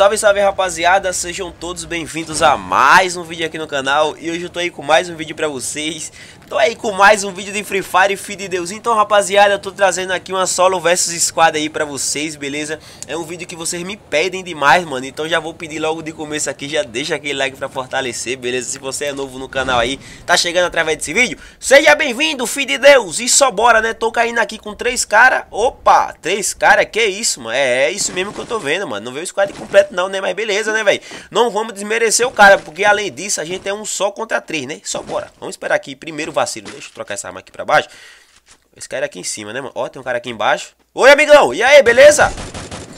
Salve, salve rapaziada, sejam todos bem-vindos a mais um vídeo aqui no canal E hoje eu tô aí com mais um vídeo pra vocês Tô aí com mais um vídeo de Free Fire, filho de Deus Então rapaziada, eu tô trazendo aqui uma solo versus squad aí pra vocês, beleza? É um vídeo que vocês me pedem demais, mano Então já vou pedir logo de começo aqui, já deixa aquele like pra fortalecer, beleza? Se você é novo no canal aí, tá chegando através desse vídeo Seja bem-vindo, filho de Deus E só bora, né? Tô caindo aqui com três cara Opa, três cara, que isso, mano? É, é isso mesmo que eu tô vendo, mano Não veio o squad completo certo não, né? Mas beleza, né, velho? Não vamos desmerecer o cara, porque além disso a gente é um só contra três, né? Só bora. Vamos esperar aqui. Primeiro vacilo. Deixa eu trocar essa arma aqui pra baixo. Esse cara é aqui em cima, né, mano? Ó, tem um cara aqui embaixo. Oi, amigão! E aí, beleza?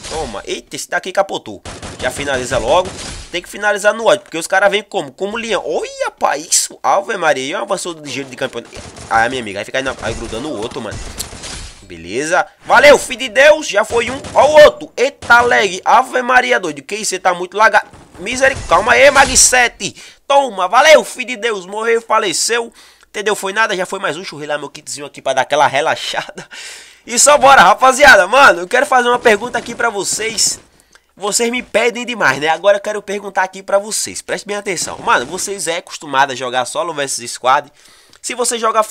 Toma. Eita, esse daqui capotou. Já finaliza logo. Tem que finalizar no ódio, porque os caras vêm como? Como leão. Olha, pai, isso. Alve Maria. E avançou de giro de campeão. Ah, minha amiga. vai ficar aí grudando o outro, mano. Beleza? Valeu, filho de Deus. Já foi um. Ó o outro. Eita, lag. Ave Maria, doido. Que isso? Você tá muito lagado. Misericórdia. Calma aí, Mag 7. Toma. Valeu, filho de Deus. Morreu, faleceu. Entendeu? Foi nada. Já foi mais um. Churrei lá meu kitzinho aqui pra dar aquela relaxada. E só bora, rapaziada. Mano, eu quero fazer uma pergunta aqui pra vocês. Vocês me pedem demais, né? Agora eu quero perguntar aqui pra vocês. Prestem bem atenção. Mano, vocês é acostumado a jogar solo versus squad? Se você joga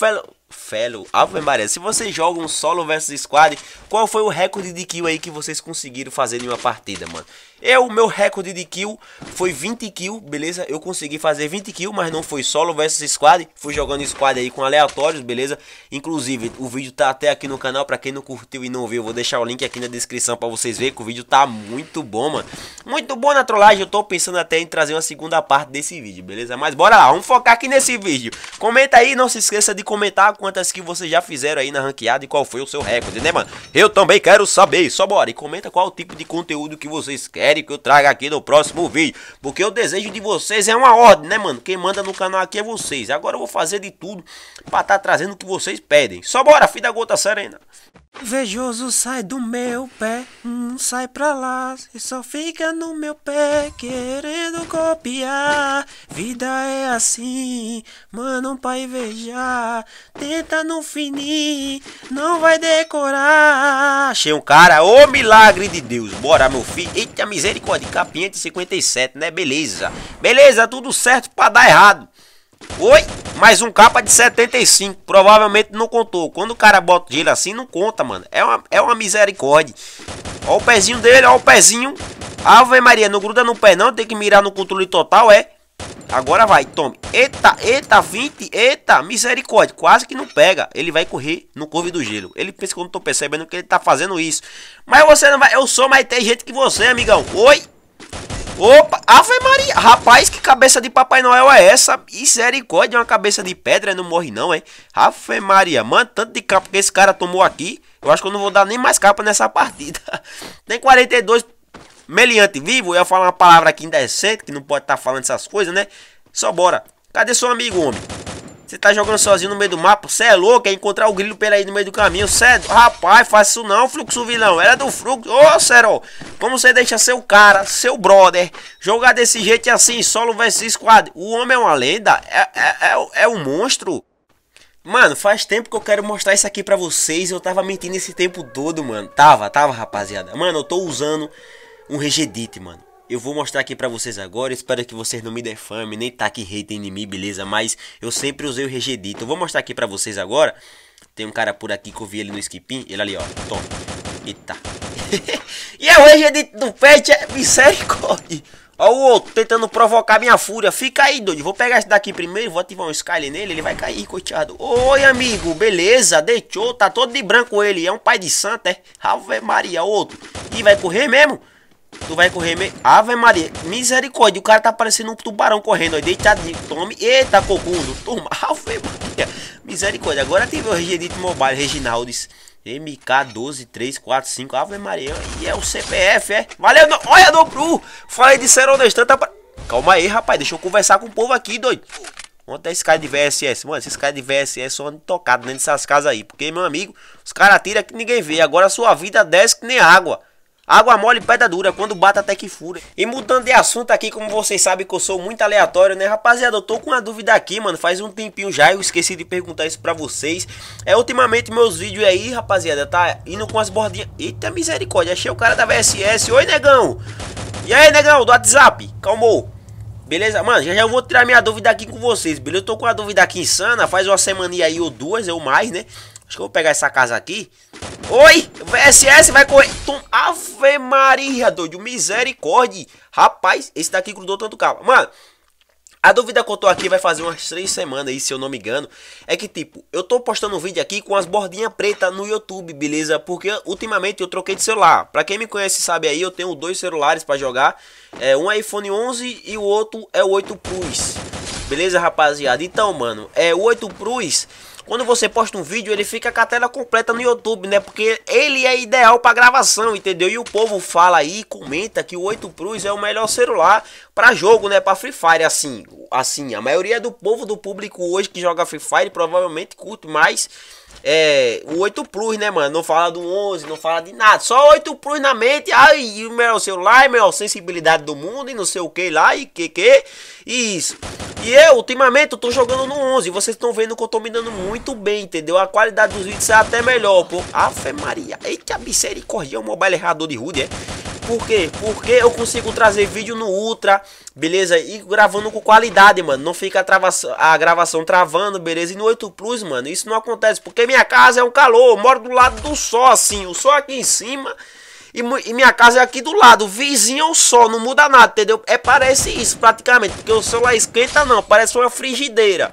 Fellow. Ave Maria, se vocês jogam solo versus squad, qual foi o recorde de kill aí que vocês conseguiram fazer em uma partida, mano? Eu, é, meu recorde de kill foi 20 kill, beleza? Eu consegui fazer 20 kill, mas não foi solo versus squad. Fui jogando squad aí com aleatórios, beleza? Inclusive, o vídeo tá até aqui no canal, pra quem não curtiu e não viu, eu vou deixar o link aqui na descrição pra vocês verem que o vídeo tá muito bom, mano. Muito bom na trollagem, eu tô pensando até em trazer uma segunda parte desse vídeo, beleza? Mas bora lá, vamos focar aqui nesse vídeo. Comenta aí, não se esqueça de comentar quantas metas que vocês já fizeram aí na ranqueada e qual foi o seu recorde, né, mano? Eu também quero saber, só bora. E comenta qual tipo de conteúdo que vocês querem que eu traga aqui no próximo vídeo. Porque o desejo de vocês é uma ordem, né, mano? Quem manda no canal aqui é vocês. Agora eu vou fazer de tudo pra estar tá trazendo o que vocês pedem. Só bora, filho da gota serena. Vejoso sai do meu pé, hum, sai pra lá e só fica no meu pé querendo copiar. Vida é assim, mano, pra invejar. Tenta não finir, não vai decorar. Achei um cara, ô milagre de Deus, bora meu filho. Eita misericórdia, capinha de 57, né? Beleza, beleza, tudo certo pra dar errado. Oi! Mais um capa de 75. Provavelmente não contou. Quando o cara bota gelo assim, não conta, mano. É uma, é uma misericórdia. Ó o pezinho dele, ó o pezinho. Ave Maria, não gruda no pé não. Tem que mirar no controle total, é. Agora vai, tome. Eita, eita, 20. Eita, misericórdia. Quase que não pega. Ele vai correr no corvo do gelo. Ele pensa que eu não tô percebendo que ele tá fazendo isso. Mas você não vai. Eu sou mais inteligente que você, amigão. Oi. Opa, Ave Maria. Rapaz, cabeça de Papai Noel é essa? Misericórdia, uma cabeça de pedra, não morre não, hein? Rafa Maria, mano, tanto de capa que esse cara tomou aqui. Eu acho que eu não vou dar nem mais capa nessa partida. Tem 42 meliante vivo. Eu ia falar uma palavra aqui indecente, que não pode estar tá falando essas coisas, né? Só bora. Cadê seu amigo, homem? Você tá jogando sozinho no meio do mapa? Você é louco? É encontrar o grilo pelo aí no meio do caminho? Cê é... Rapaz, faz isso não, Fluxo Vilão. Era do Fluxo. Ô, Seró, como você deixa seu cara, seu brother, jogar desse jeito assim, solo versus squad? O homem é uma lenda? É, é, é, é um monstro? Mano, faz tempo que eu quero mostrar isso aqui pra vocês. Eu tava mentindo esse tempo todo, mano. Tava, tava, rapaziada. Mano, eu tô usando um Regedit, mano eu vou mostrar aqui para vocês agora. Espero que vocês não me defamem, nem taque hater em mim, beleza? Mas eu sempre usei o regedito. Eu vou mostrar aqui para vocês agora. Tem um cara por aqui que eu vi ele no skipping. Ele ali, ó. Toma. Eita. e é o regedito do pet, é misericórdia. Ó o outro tentando provocar minha fúria. Fica aí, doido. Vou pegar esse daqui primeiro. Vou ativar um Skyler nele. Ele vai cair, coitado. Oi, amigo. Beleza? Deixou. Tá todo de branco ele. É um pai de santo, é? Ave Maria, outro. Ih, vai correr mesmo? Tu vai correr me, Ave Maria, misericórdia, o cara tá parecendo um tubarão correndo, aí deitadinho, tome, eita, cocundo, toma, Ave Maria, misericórdia, agora tem o Reginaldo Mobile, Reginaldes, MK12345, Ave Maria, e é o CPF, é, valeu, no... olha, no pro falei de ser honestão, tá... calma aí, rapaz, deixa eu conversar com o povo aqui, doido, Ontem é esse cara de VSS, mano, esses caras de VSS são tocados dentro dessas casas aí. Porque, meu amigo, os caras tiram que ninguém vê. Agora sua vida desce que nem água. Água mole, pedra dura, quando bate até que fura. E mudando de assunto aqui, como vocês sabem que eu sou muito aleatório, né, rapaziada? Eu tô com uma dúvida aqui, mano, faz um tempinho já, eu esqueci de perguntar isso pra vocês. É, ultimamente meus vídeos aí, rapaziada, tá indo com as bordinhas... Eita misericórdia, achei o cara da VSS. Oi, negão! E aí, negão, do WhatsApp? Calmou. Beleza? Mano, já já eu vou tirar minha dúvida aqui com vocês, beleza? Eu tô com uma dúvida aqui insana, faz uma semana aí ou duas, ou mais, né? Acho que eu vou pegar essa casa aqui. Oi! VSS vai correr. Tom, Ave Maria, doido. Misericórdia. Rapaz, esse daqui grudou tanto calma. Mano, a dúvida que eu tô aqui vai fazer umas três semanas aí, se eu não me engano. É que, tipo, eu tô postando um vídeo aqui com as bordinhas pretas no YouTube, beleza? Porque ultimamente eu troquei de celular. Pra quem me conhece sabe aí, eu tenho dois celulares pra jogar. É, um é iPhone 11 e o outro é o 8 Plus. Beleza, rapaziada? Então, mano, é o 8 Plus quando você posta um vídeo, ele fica com a tela completa no YouTube, né? Porque ele é ideal para gravação, entendeu? E o povo fala aí, comenta que o 8 Plus é o melhor celular para jogo, né? Para Free Fire, assim, assim, a maioria do povo do público hoje que joga Free Fire provavelmente curte mais é, o 8 Plus, né, mano? Não fala do 11, não fala de nada, só 8 Plus na mente. Ai, o meu celular, a sensibilidade do mundo e não sei o que lá e que que e isso. E eu, ultimamente, eu tô jogando no 11. Vocês estão vendo que eu tô me dando muito bem, entendeu? A qualidade dos vídeos é até melhor, pô. Afe Maria. Eita, misericórdia, o mobile errador de rude, é? por quê? Porque eu consigo trazer vídeo no Ultra, beleza? E gravando com qualidade, mano. Não fica a, a gravação travando, beleza? E no 8 Plus, mano, isso não acontece. Porque minha casa é um calor, eu moro do lado do sol, assim. O sol aqui em cima... E, minha casa é aqui do lado, vizinho ao é sol, não muda nada, entendeu? É parece isso praticamente, porque o celular esquenta não, parece uma frigideira.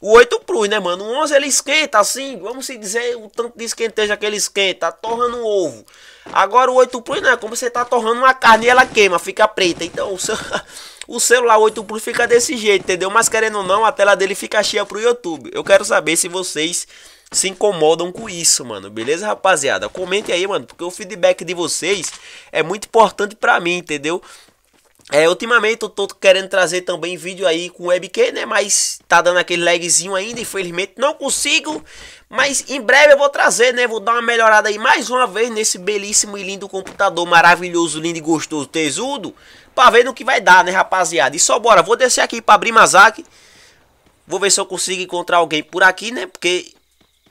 O 8 plus né, mano? O 11 ele esquenta assim, vamos se dizer o tanto de esquenteja que ele esquenta, torrando um ovo. Agora o 8 plus não é como você tá torrando uma carne e ela queima, fica preta. Então o, seu, o celular 8 plus fica desse jeito, entendeu? Mas querendo ou não, a tela dele fica cheia pro YouTube. Eu quero saber se vocês se incomodam com isso, mano. Beleza, rapaziada? Comente aí, mano, porque o feedback de vocês é muito importante para mim, entendeu? É, ultimamente eu tô querendo trazer também vídeo aí com webcam, né? Mas tá dando aquele lagzinho ainda, infelizmente não consigo. Mas em breve eu vou trazer, né? Vou dar uma melhorada aí mais uma vez nesse belíssimo e lindo computador maravilhoso, lindo e gostoso, tesudo. Pra ver no que vai dar, né, rapaziada? E só bora, vou descer aqui pra Mazak. Vou ver se eu consigo encontrar alguém por aqui, né? Porque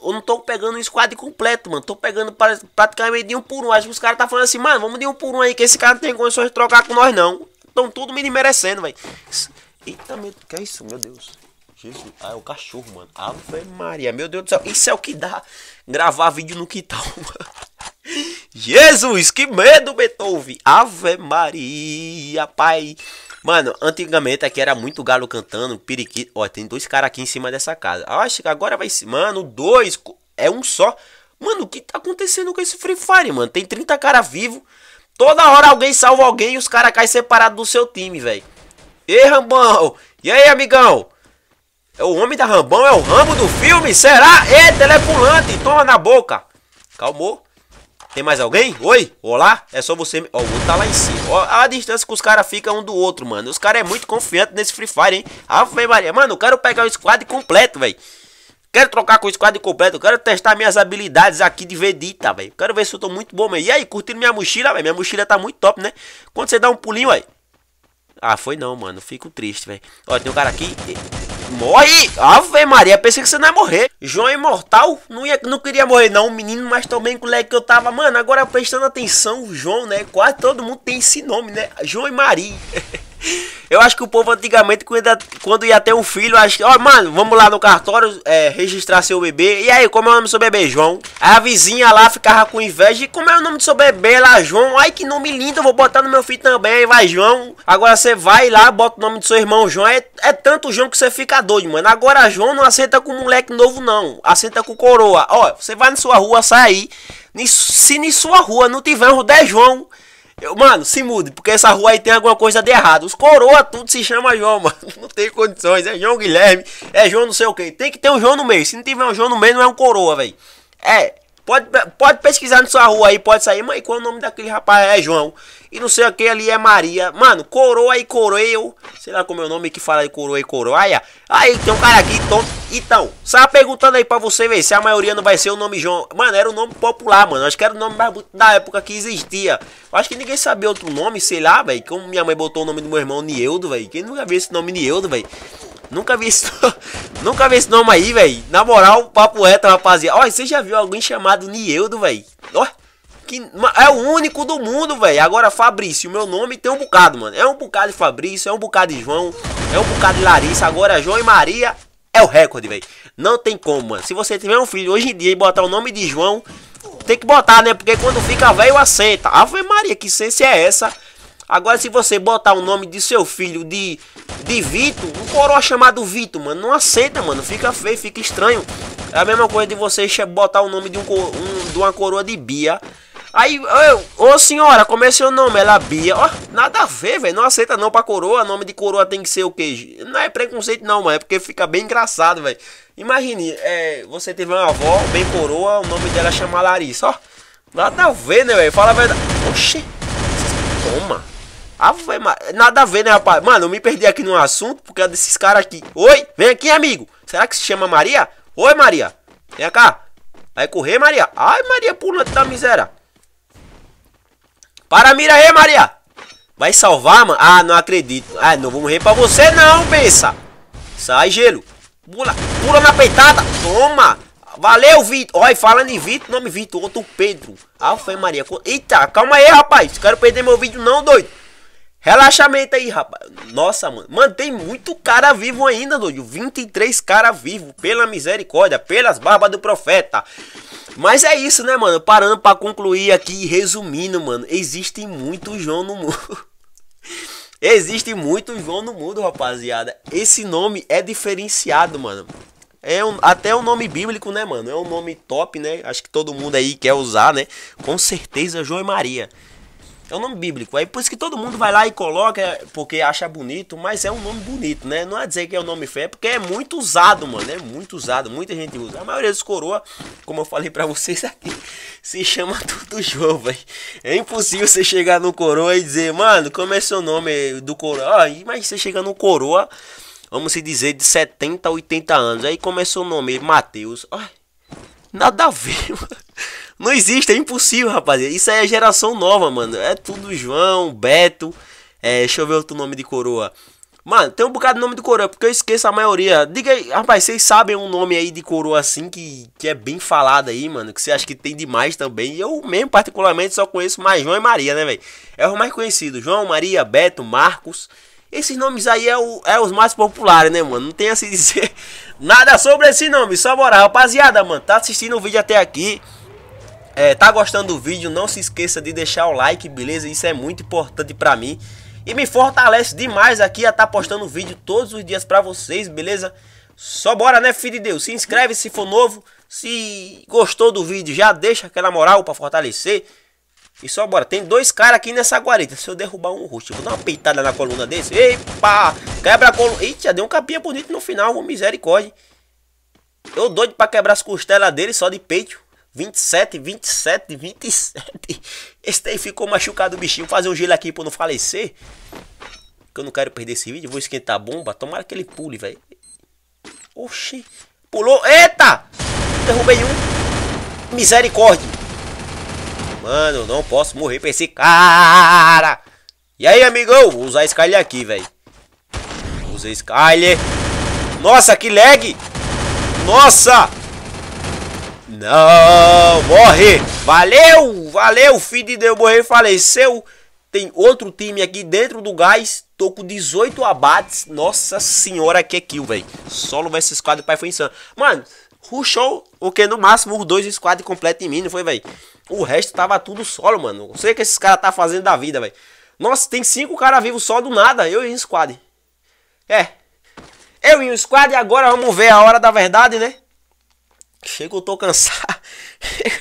eu não tô pegando um squad completo, mano. Tô pegando praticamente de um por um. Acho que os caras tá falando assim, mano, vamos de um por um aí, que esse cara não tem condições de trocar com nós, não estão todo mundo merecendo, velho. Eita, meu, que é isso, meu Deus. Jesus, ah, é o cachorro, mano. Ave Maria, meu Deus do céu. Isso é o que dá gravar vídeo no quintal, mano. Jesus, que medo, Beethoven. Ave Maria, pai. Mano, antigamente aqui era muito galo cantando, periquito. Ó, tem dois caras aqui em cima dessa casa. Ah, acho que agora vai ser. Mano, dois. É um só. Mano, o que tá acontecendo com esse Free Fire, mano? Tem 30 caras vivos. Toda hora alguém salva alguém e os caras caem separados do seu time, velho. E Rambão? E aí, amigão? É o homem da Rambão? É o Rambo do filme? Será? Eita, ele é pulante. Toma na boca. Calmou. Tem mais alguém? Oi? Olá? É só você... Ó, o outro tá lá em cima. Ó, a distância que os caras ficam um do outro, mano. Os caras é muito confiante nesse Free Fire, hein? Ave Maria. Mano, eu quero pegar o squad completo, velho. Quero trocar com o squad completo. Quero testar minhas habilidades aqui de vedita, velho. Quero ver se eu tô muito bom, velho. E aí, curtindo minha mochila, velho? Minha mochila tá muito top, né? Quando você dá um pulinho, aí. Ah, foi não, mano. Fico triste, velho. Ó, tem um cara aqui. Morre! Ave Maria, pensei que você não ia morrer. João Imortal não, ia, não queria morrer, não, menino, mas também com o leque que eu tava. Mano, agora prestando atenção, João, né? Quase todo mundo tem esse nome, né? João e Maria. Eu acho que o povo antigamente, quando ia, ter um filho, acho que, ó, oh, mano, vamos lá no cartório é, registrar seu bebê. E aí, como é o nome do seu bebê, João? Aí a vizinha lá ficava com inveja. E como é o nome do seu bebê lá, João? Ai, que nome lindo, eu vou botar no meu filho também. Vai, João. Agora você vai lá, bota o nome do seu irmão, João. É, é tanto João que você fica doido, mano. Agora, João não aceita com moleque novo, não. Aceita com coroa. Ó, você vai na sua rua, sair Se na sua rua não tiver um 10 João. Eu, mano, se mude, porque essa rua aí tem alguma coisa de errado. Os coroa tudo se chama João, mano. Não tem condições. É João Guilherme, é João não sei o que. Tem que ter um João no meio. Se não tiver um João no meio, não é um coroa, velho. É, pode, pode pesquisar na sua rua aí, pode sair. Mas qual é o nome daquele rapaz? É João e não sei o que ali é Maria. Mano, coroa e coroeu. Sei lá como é o nome que fala de coroa e coroaia. Aí tem um cara aqui, tonto. Então, só perguntando aí pra você ver se a maioria não vai ser o nome João. Mano, era o um nome popular, mano. Acho que era o nome mais da época que existia. Acho que ninguém sabia outro nome, sei lá, velho. Como minha mãe botou o nome do meu irmão Nieldo, velho. Quem nunca viu esse nome Nieldo, velho? Nunca vi esse, nunca vi esse nome aí, velho. Na moral, papo reto, rapaziada. Ó, você já viu alguém chamado Nieldo, velho? Ó. Que é o único do mundo, velho. Agora, Fabrício, meu nome tem um bocado, mano. É um bocado de Fabrício, é um bocado de João, é um bocado de Larissa. Agora, João e Maria é o recorde, velho. Não tem como, mano. Se você tiver um filho hoje em dia e botar o nome de João, tem que botar, né? Porque quando fica velho, aceita. Ave Maria, que ciência é essa? Agora, se você botar o nome de seu filho de, de Vito, um coroa chamado Vito, mano, não aceita, mano. Fica feio, fica estranho. É a mesma coisa de você botar o nome de, um, um de uma coroa de Bia Aí, eu, ô senhora, como é seu nome? Ela Bia. Ó, nada a ver, velho. Não aceita não pra coroa. Nome de coroa tem que ser o quê? Não é preconceito não, mano. É porque fica bem engraçado, velho. Imagine, é, você teve uma avó, bem coroa, o nome dela chama Larissa, ó. nada a ver, né, velho? Fala a verdade. Oxê. Toma. Ave, nada a ver, né, rapaz? Mano, eu me perdi aqui no assunto por causa desses caras aqui. Oi, vem aqui, amigo. Será que se chama Maria? Oi, Maria. Vem cá. Vai correr, Maria. Ai, Maria, pula da tá miséria. Para a mira aí, Maria. Vai salvar, mano? Ah, não acredito. Ah, não vou morrer pra você não, pensa. Sai, gelo. Pula, pula na peitada. Toma. Valeu, Vitor. Olha, falando em Vitor, nome Vitor, outro Pedro. Alfa ah, Maria. Eita, calma aí, rapaz. Quero perder meu vídeo não, doido. Relaxamento aí, rapaz. Nossa, mano. Mantém muito cara vivo ainda, doido. 23 cara vivo. Pela misericórdia, pelas barbas do profeta. Mas é isso, né, mano? Parando para concluir aqui resumindo, mano. Existe muito João no mundo. Existe muito João no mundo, rapaziada. Esse nome é diferenciado, mano. É um, até um nome bíblico, né, mano? É um nome top, né? Acho que todo mundo aí quer usar, né? Com certeza, João e Maria. É um nome bíblico. É por isso que todo mundo vai lá e coloca é porque acha bonito, mas é um nome bonito, né? Não é dizer que é o um nome feio, é porque é muito usado, mano. É muito usado, muita gente usa. A maioria dos coroa, como eu falei para vocês aqui, se chama tudo João, velho. É impossível você chegar no coroa e dizer, mano, como é seu nome do coroa? Ah, mas você chega no coroa, vamos se dizer, de 70, 80 anos. Aí é o nome, Mateus. Ai, nada a ver, mano. Não existe, é impossível, rapaziada. Isso aí é geração nova, mano. É tudo João, Beto. É, deixa eu ver outro nome de coroa. Mano, tem um bocado de nome de coroa, porque eu esqueço a maioria. Diga aí, rapaz, vocês sabem um nome aí de coroa assim que, que é bem falado aí, mano? Que você acha que tem demais também. eu mesmo, particularmente, só conheço mais João e Maria, né, velho? É o mais conhecido. João, Maria, Beto, Marcos. Esses nomes aí é, o, é os mais populares, né, mano? Não tem a dizer nada sobre esse nome. Só bora, rapaziada, mano. Tá assistindo o vídeo até aqui. É, tá gostando do vídeo? Não se esqueça de deixar o like, beleza? Isso é muito importante pra mim. E me fortalece demais aqui a tá postando vídeo todos os dias pra vocês, beleza? Só bora, né, filho de Deus? Se inscreve se for novo. Se gostou do vídeo, já deixa aquela moral pra fortalecer. E só bora. Tem dois caras aqui nessa guarita. Se eu derrubar um rosto, vou dar uma peitada na coluna desse. Epa! Quebra a coluna. Eita, deu um capinha bonito no final. Misericórdia. Eu doido pra quebrar as costelas dele só de peito. 27, 27, 27. Esse daí ficou machucado o bichinho. Vou fazer um gelo aqui pra não falecer. Que eu não quero perder esse vídeo. Vou esquentar a bomba. Tomara que ele pule, velho. Oxi. Pulou. Eita! Derrubei um. Misericórdia. Mano, não posso morrer pra esse cara. E aí, amigão? Vou usar Skyler aqui, velho. Usei Skyler. Nossa, que lag. Nossa. Não, morre! Valeu! Valeu, filho de Deus, morreu, faleceu. Tem outro time aqui dentro do gás. Tô com 18 abates. Nossa senhora, que kill, velho. Solo versus squad, pai, foi insano. Mano, rushou, o que no máximo os dois squad completos em mim, não foi, velho? O resto tava tudo solo, mano. Não sei o que esses caras tá fazendo da vida, velho. Nossa, tem cinco caras vivos só do nada. Eu e o squad. É. Eu e o squad, agora vamos ver a hora da verdade, né? Chega, eu tô cansado.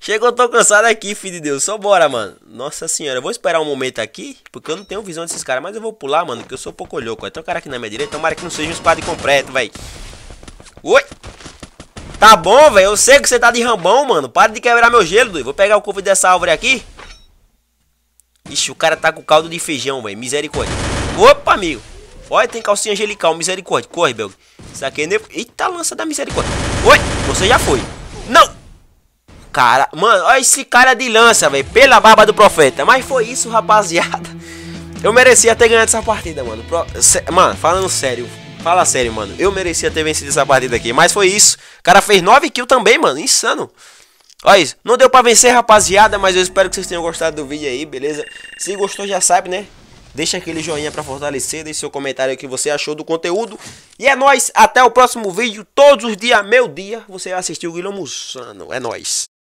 Chega, eu tô cansado aqui, filho de Deus. Só bora, mano. Nossa senhora, eu vou esperar um momento aqui, porque eu não tenho visão desses caras. Mas eu vou pular, mano, que eu sou pouco louco. Tem um cara aqui na minha direita, tomara que não seja um espada completo, véi. Oi! Tá bom, velho. Eu sei que você tá de rambão, mano. Para de quebrar meu gelo, doido. Vou pegar o couve dessa árvore aqui. Ixi, o cara tá com caldo de feijão, velho. Misericórdia. Opa, amigo. Olha, tem calcinha angelical. Misericórdia. Corre, Belg. Saquei nem... Eita, lança da misericórdia. Oi, você já foi. Não! Cara, mano, olha esse cara de lança, velho. Pela barba do profeta. Mas foi isso, rapaziada. Eu merecia ter ganhado essa partida, mano. Pro... Mano, falando sério. Fala sério, mano. Eu merecia ter vencido essa partida aqui. Mas foi isso. O cara fez 9 kills também, mano. Insano. Olha isso. Não deu pra vencer, rapaziada. Mas eu espero que vocês tenham gostado do vídeo aí, beleza? Se gostou, já sabe, né? Deixa aquele joinha para fortalecer, deixa seu comentário o que você achou do conteúdo. E é nós, até o próximo vídeo, todos os dias, meu dia, você vai assistir o Guilherme Mussano. É nós.